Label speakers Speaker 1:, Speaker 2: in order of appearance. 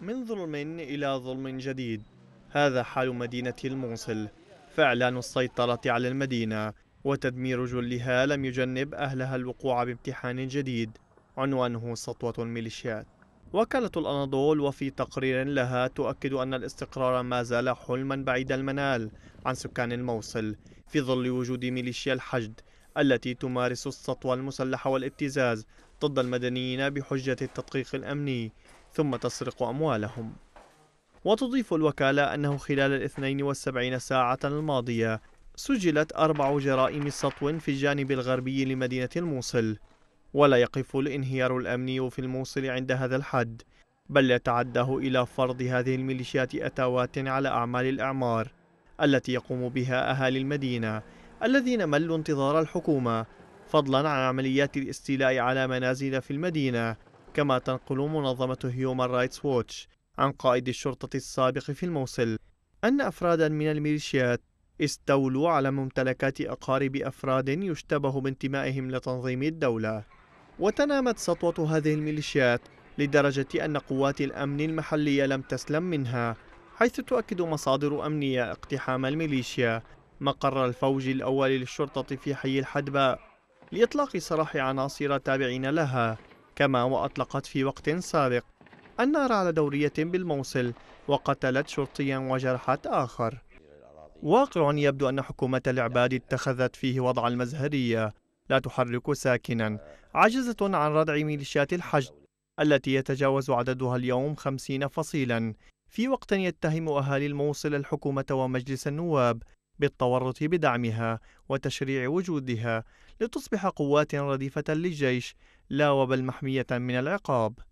Speaker 1: من ظلم إلى ظلم جديد هذا حال مدينة الموصل فإعلان السيطرة على المدينة وتدمير جلها لم يجنب أهلها الوقوع بامتحان جديد عنوانه سطوة الميليشيات وكالة الأناضول وفي تقرير لها تؤكد أن الاستقرار ما زال حلما بعيد المنال عن سكان الموصل في ظل وجود ميليشيا الحشد التي تمارس السطوة المسلحة والابتزاز ضد المدنيين بحجة التدقيق الأمني ثم تسرق أموالهم وتضيف الوكالة أنه خلال الاثنين والسبعين ساعة الماضية سجلت أربع جرائم سطو في الجانب الغربي لمدينة الموصل ولا يقف الانهيار الأمني في الموصل عند هذا الحد بل يتعداه إلى فرض هذه الميليشيات أتاوات على أعمال الإعمار التي يقوم بها أهالي المدينة الذين ملوا انتظار الحكومة فضلا عن عمليات الاستيلاء على منازل في المدينة كما تنقل منظمة هيومان رايتس ووتش عن قائد الشرطة السابق في الموصل أن أفرادا من الميليشيات استولوا على ممتلكات أقارب أفراد يشتبه بانتمائهم لتنظيم الدولة وتنامت سطوة هذه الميليشيات لدرجة أن قوات الأمن المحلية لم تسلم منها حيث تؤكد مصادر أمنية اقتحام الميليشيا مقر الفوج الأول للشرطة في حي الحدباء لإطلاق سراح عناصر تابعين لها كما وأطلقت في وقت سابق النار على دورية بالموصل وقتلت شرطيا وجرحت آخر واقع يبدو أن حكومة العباد اتخذت فيه وضع المزهرية لا تحرك ساكنا عجزة عن ردع ميليشيات الحشد التي يتجاوز عددها اليوم خمسين فصيلا في وقت يتهم أهالي الموصل الحكومة ومجلس النواب بالتورط بدعمها وتشريع وجودها لتصبح قوات رديفة للجيش لا وبل محمية من العقاب